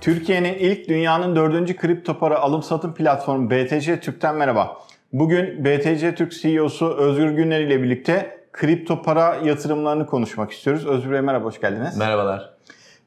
Türkiye'nin ilk dünyanın dördüncü kripto para alım satım platformu BTC Türk'ten merhaba. Bugün BTC Türk CEO'su Özgür Günler ile birlikte kripto para yatırımlarını konuşmak istiyoruz. Özgür Bey merhaba, hoş geldiniz. Merhabalar.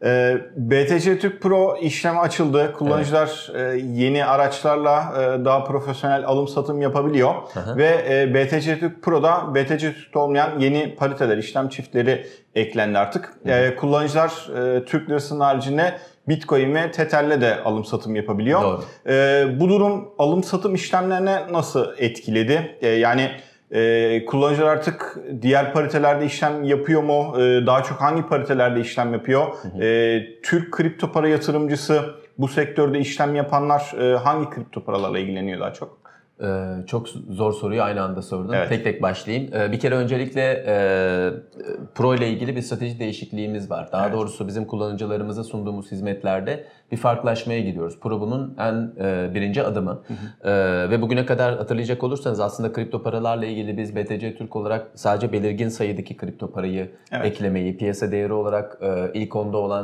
Ee, BTC Türk Pro işlem açıldı. Kullanıcılar evet. E, yeni araçlarla e, daha profesyonel alım satım yapabiliyor. Aha. Ve e, BTC Türk Pro'da BTC Türk'te olmayan yeni pariteler, işlem çiftleri eklendi artık. E, kullanıcılar Türk lirasının haricinde Bitcoin ve Tether'le de alım satım yapabiliyor. Doğru. bu durum alım satım işlemlerine nasıl etkiledi? yani... E, kullanıcılar artık diğer paritelerde işlem yapıyor mu? E, daha çok hangi paritelerde işlem yapıyor? E, Türk kripto para yatırımcısı bu sektörde işlem yapanlar e, hangi kripto paralarla ilgileniyor daha çok? Ee, çok zor soruyu aynı anda sordum Evet. Tek tek başlayayım. Ee, bir kere öncelikle e, Pro ile ilgili bir strateji değişikliğimiz var. Daha evet. doğrusu bizim kullanıcılarımıza sunduğumuz hizmetlerde bir farklılaşmaya gidiyoruz. Pro bunun en e, birinci adımı. Hı ee, Ve bugüne kadar hatırlayacak olursanız aslında kripto paralarla ilgili biz BTC Türk olarak sadece belirgin sayıdaki kripto parayı evet. eklemeyi, piyasa değeri olarak e, ilk onda olan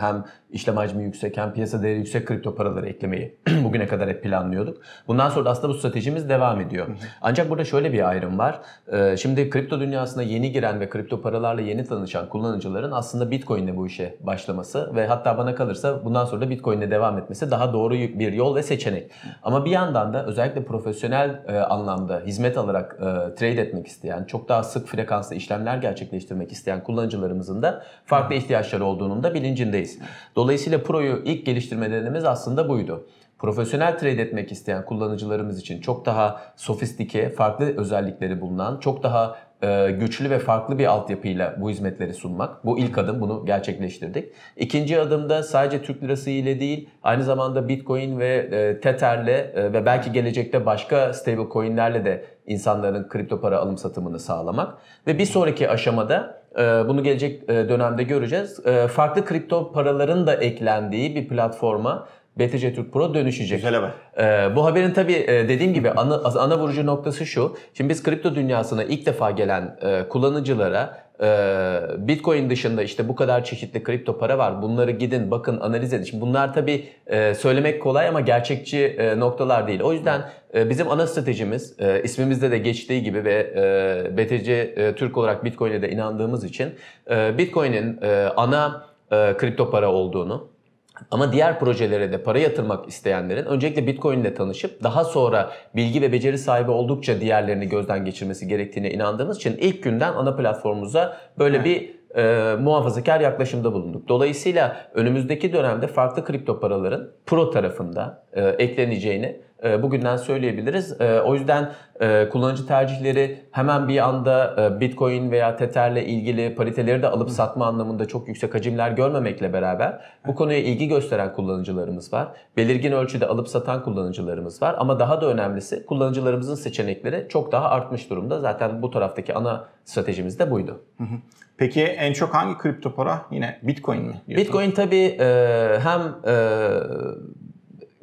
hem işlem hacmi yüksek hem piyasa değeri yüksek kripto paraları eklemeyi bugüne kadar hep planlıyorduk. Bundan sonra da aslında bu stratejimiz devam ediyor. Ancak burada şöyle bir ayrım var. Ee, şimdi kripto dünyasına yeni giren ve kripto paralarla yeni tanışan kullanıcıların aslında Bitcoin'le bu işe başlaması ve hatta bana kalırsa bundan sonra da Bitcoin'le devam etmesi daha doğru bir yol ve seçenek. Ama bir yandan da özellikle profesyonel e, anlamda hizmet alarak e, trade etmek isteyen, çok daha sık frekanslı işlemler gerçekleştirmek isteyen kullanıcılarımızın da farklı ihtiyaçları olduğunun da bilincindeyiz. Dolayısıyla Pro'yu ilk geliştirmelerimiz aslında buydu profesyonel trade etmek isteyen kullanıcılarımız için çok daha sofistike, farklı özellikleri bulunan, çok daha e, güçlü ve farklı bir altyapıyla bu hizmetleri sunmak. Bu ilk adım, bunu gerçekleştirdik. İkinci adımda sadece Türk lirası ile değil, aynı zamanda Bitcoin ve e, Tether'le e, ve belki gelecekte başka stable stablecoin'lerle de insanların kripto para alım satımını sağlamak. Ve bir sonraki aşamada e, bunu gelecek dönemde göreceğiz. Farklı kripto paraların da eklendiği bir platforma BTC Türk Pro dönüşecek. Güzel haber. Ee, bu haberin tabii e, dediğim gibi ana, ana vurucu noktası şu. Şimdi biz kripto dünyasına ilk defa gelen e, kullanıcılara e, Bitcoin dışında işte bu kadar çeşitli kripto para var. Bunları gidin bakın analiz edin. Şimdi bunlar tabii e, söylemek kolay ama gerçekçi noktalar değil. O yüzden bizim ana stratejimiz ismimizde de geçtiği gibi ve BTC Türk olarak Bitcoin'e de inandığımız için Bitcoin'in ana kripto para olduğunu ama diğer projelere de para yatırmak isteyenlerin öncelikle Bitcoin ile tanışıp daha sonra bilgi ve beceri sahibi oldukça diğerlerini gözden geçirmesi gerektiğine inandığımız için ilk günden ana platformumuza böyle evet. bir e, muhafazakar yaklaşımda bulunduk. Dolayısıyla önümüzdeki dönemde farklı kripto paraların pro tarafında e, ekleneceğini e, bugünden söyleyebiliriz. E, o yüzden e, kullanıcı tercihleri hemen bir anda Bitcoin veya Tether'le ilgili pariteleri de alıp satma anlamında çok yüksek hacimler görmemekle beraber bu konuya ilgi gösteren kullanıcılarımız var. Belirgin ölçüde alıp satan kullanıcılarımız var ama daha da önemlisi kullanıcılarımızın seçenekleri çok daha artmış durumda. Zaten bu taraftaki ana stratejimiz de buydu. Peki en çok hangi kripto para? Yine Bitcoin mi? Diyorsun? Bitcoin tabii hem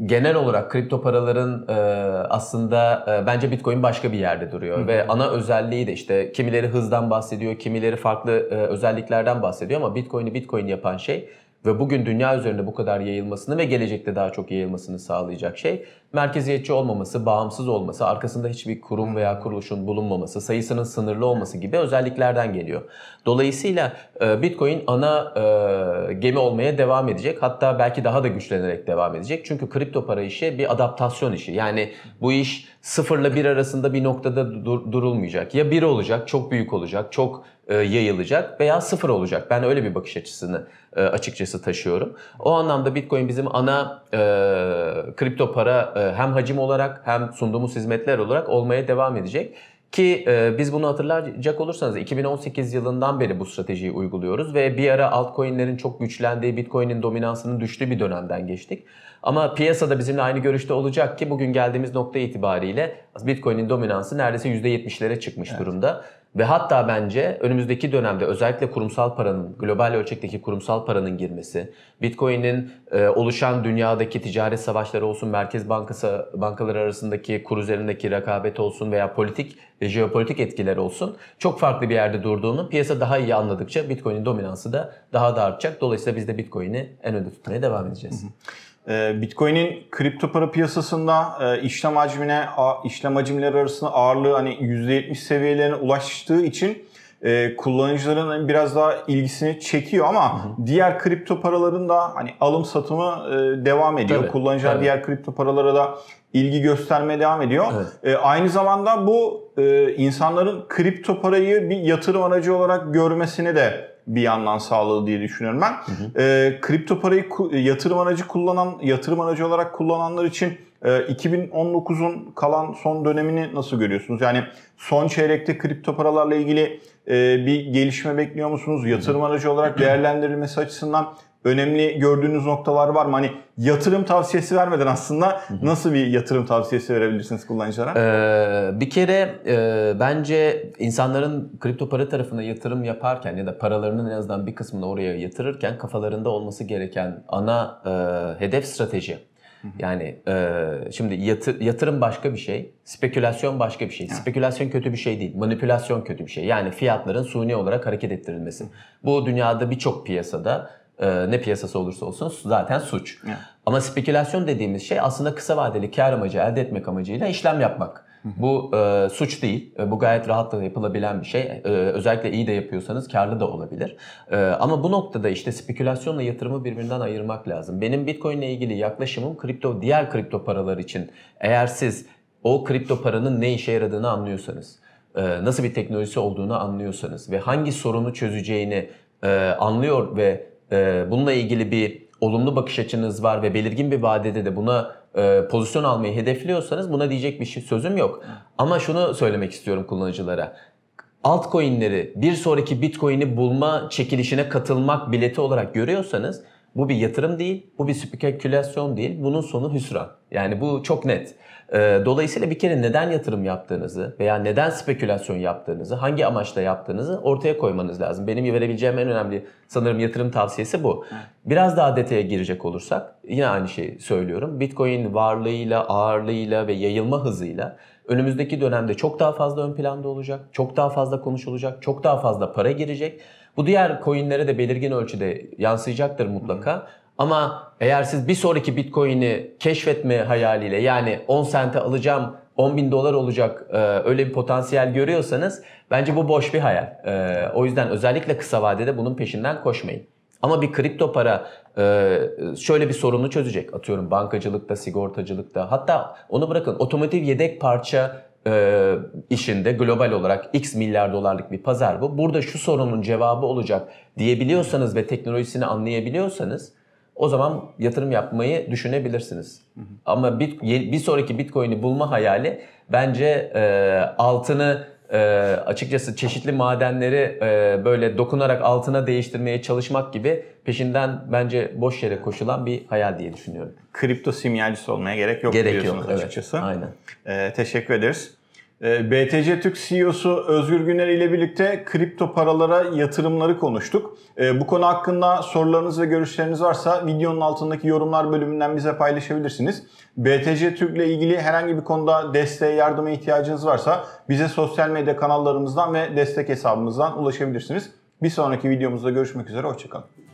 genel olarak kripto paraların e, aslında e, bence Bitcoin başka bir yerde duruyor Hı. ve ana özelliği de işte kimileri hızdan bahsediyor, kimileri farklı e, özelliklerden bahsediyor ama Bitcoin'i Bitcoin yapan şey ve bugün dünya üzerinde bu kadar yayılmasını ve gelecekte daha çok yayılmasını sağlayacak şey merkeziyetçi olmaması, bağımsız olması, arkasında hiçbir kurum veya hmm. kuruluşun bulunmaması, sayısının sınırlı olması gibi özelliklerden geliyor. Dolayısıyla e, Bitcoin ana e, gemi olmaya devam edecek. Hatta belki daha da güçlenerek devam edecek. Çünkü kripto para işi bir adaptasyon işi. Yani bu iş sıfırla bir arasında bir noktada dur, durulmayacak. Ya bir olacak, çok büyük olacak, çok e, yayılacak veya sıfır olacak. Ben öyle bir bakış açısını e, açıkçası taşıyorum. O anlamda Bitcoin bizim ana e, kripto para e, hem hacim olarak hem sunduğumuz hizmetler olarak olmaya devam edecek. Ki e, biz bunu hatırlayacak olursanız 2018 yılından beri bu stratejiyi uyguluyoruz ve bir ara altcoin'lerin çok güçlendiği, Bitcoin'in dominansının düştüğü bir dönemden geçtik. Ama piyasada bizimle aynı görüşte olacak ki bugün geldiğimiz nokta itibariyle Bitcoin'in dominansı neredeyse %70'lere çıkmış evet. durumda. Ve hatta bence önümüzdeki dönemde özellikle kurumsal paranın, global ölçekteki kurumsal paranın girmesi, Bitcoin'in e, oluşan dünyadaki ticaret savaşları olsun, merkez bankası bankaları arasındaki kur üzerindeki rekabet olsun veya politik ve jeopolitik etkiler olsun çok farklı bir yerde durduğunu piyasa daha iyi anladıkça Bitcoin'in dominansı da daha da artacak. Dolayısıyla biz de Bitcoin'i en önde tutmaya devam edeceğiz. Hı hı. Ee, Bitcoin'in kripto para piyasasında e, işlem hacmine, işlem hacimleri arasında ağırlığı hani %70 seviyelerine ulaştığı için e, kullanıcıların hani biraz daha ilgisini çekiyor ama diğer kripto paraların da hani alım satımı e, devam ediyor. Tabii, Kullanıcılar tabii. diğer kripto paralara da ilgi göstermeye devam ediyor. Evet. Aynı zamanda bu insanların kripto parayı bir yatırım aracı olarak görmesini de bir yandan sağladı diye düşünüyorum ben. Hı hı. E, kripto parayı yatırım aracı kullanan yatırım aracı olarak kullananlar için e, 2019'un kalan son dönemini nasıl görüyorsunuz? Yani son çeyrekte kripto paralarla ilgili e, bir gelişme bekliyor musunuz? Yatırım aracı olarak değerlendirilmesi açısından önemli gördüğünüz noktalar var mı? Hani yatırım tavsiyesi vermeden aslında nasıl bir yatırım tavsiyesi verebilirsiniz kullanıcılara? Ee, bir kere e, bence insanların kripto para tarafına yatırım yaparken ya da paralarının en azından bir kısmını oraya yatırırken kafalarında olması gereken ana e, hedef strateji. Yani e, şimdi yatı, yatırım başka bir şey, spekülasyon başka bir şey. Spekülasyon kötü bir şey değil, manipülasyon kötü bir şey. Yani fiyatların suni olarak hareket ettirilmesi. Bu dünyada birçok piyasada e, ne piyasası olursa olsun zaten suç. Evet. Ama spekülasyon dediğimiz şey aslında kısa vadeli kar amacı elde etmek amacıyla işlem yapmak. Bu e, suç değil. E, bu gayet rahatlıkla yapılabilen bir şey. E, özellikle iyi de yapıyorsanız karlı da olabilir. E, ama bu noktada işte spekülasyonla yatırımı birbirinden ayırmak lazım. Benim Bitcoin ile ilgili yaklaşımım kripto diğer kripto paralar için. Eğer siz o kripto paranın ne işe yaradığını anlıyorsanız, e, nasıl bir teknolojisi olduğunu anlıyorsanız ve hangi sorunu çözeceğini e, anlıyor ve ee, bununla ilgili bir olumlu bakış açınız var ve belirgin bir vadede de buna e, pozisyon almayı hedefliyorsanız buna diyecek bir şey, sözüm yok. Ama şunu söylemek istiyorum kullanıcılara. Altcoin'leri bir sonraki Bitcoin'i bulma çekilişine katılmak bileti olarak görüyorsanız bu bir yatırım değil, bu bir spekülasyon değil. Bunun sonu hüsran. Yani bu çok net. Ee, dolayısıyla bir kere neden yatırım yaptığınızı veya neden spekülasyon yaptığınızı, hangi amaçla yaptığınızı ortaya koymanız lazım. Benim verebileceğim en önemli sanırım yatırım tavsiyesi bu. Biraz daha detaya girecek olursak yine aynı şeyi söylüyorum. Bitcoin varlığıyla, ağırlığıyla ve yayılma hızıyla önümüzdeki dönemde çok daha fazla ön planda olacak, çok daha fazla konuşulacak, çok daha fazla para girecek bu diğer coinlere de belirgin ölçüde yansıyacaktır mutlaka. Hı. Ama eğer siz bir sonraki Bitcoin'i keşfetme hayaliyle yani 10 sente alacağım 10 bin dolar olacak e, öyle bir potansiyel görüyorsanız bence bu boş bir hayal. E, o yüzden özellikle kısa vadede bunun peşinden koşmayın. Ama bir kripto para e, şöyle bir sorunu çözecek. Atıyorum bankacılıkta, sigortacılıkta hatta onu bırakın otomotiv yedek parça e, işinde global olarak x milyar dolarlık bir pazar bu. Burada şu sorunun cevabı olacak diyebiliyorsanız ve teknolojisini anlayabiliyorsanız o zaman yatırım yapmayı düşünebilirsiniz. Ama bit, bir sonraki Bitcoin'i bulma hayali bence e, altını e, açıkçası çeşitli madenleri e, böyle dokunarak altına değiştirmeye çalışmak gibi peşinden bence boş yere koşulan bir hayal diye düşünüyorum. Kripto simyacısı olmaya gerek yok gerek diyorsunuz yok, açıkçası. Evet, aynen. E, teşekkür ederiz. Ee, BTC Türk CEO'su Özgür Güner ile birlikte kripto paralara yatırımları konuştuk. Ee, bu konu hakkında sorularınız ve görüşleriniz varsa videonun altındaki yorumlar bölümünden bize paylaşabilirsiniz. BTC Türk ile ilgili herhangi bir konuda desteğe, yardıma ihtiyacınız varsa bize sosyal medya kanallarımızdan ve destek hesabımızdan ulaşabilirsiniz. Bir sonraki videomuzda görüşmek üzere, hoşçakalın.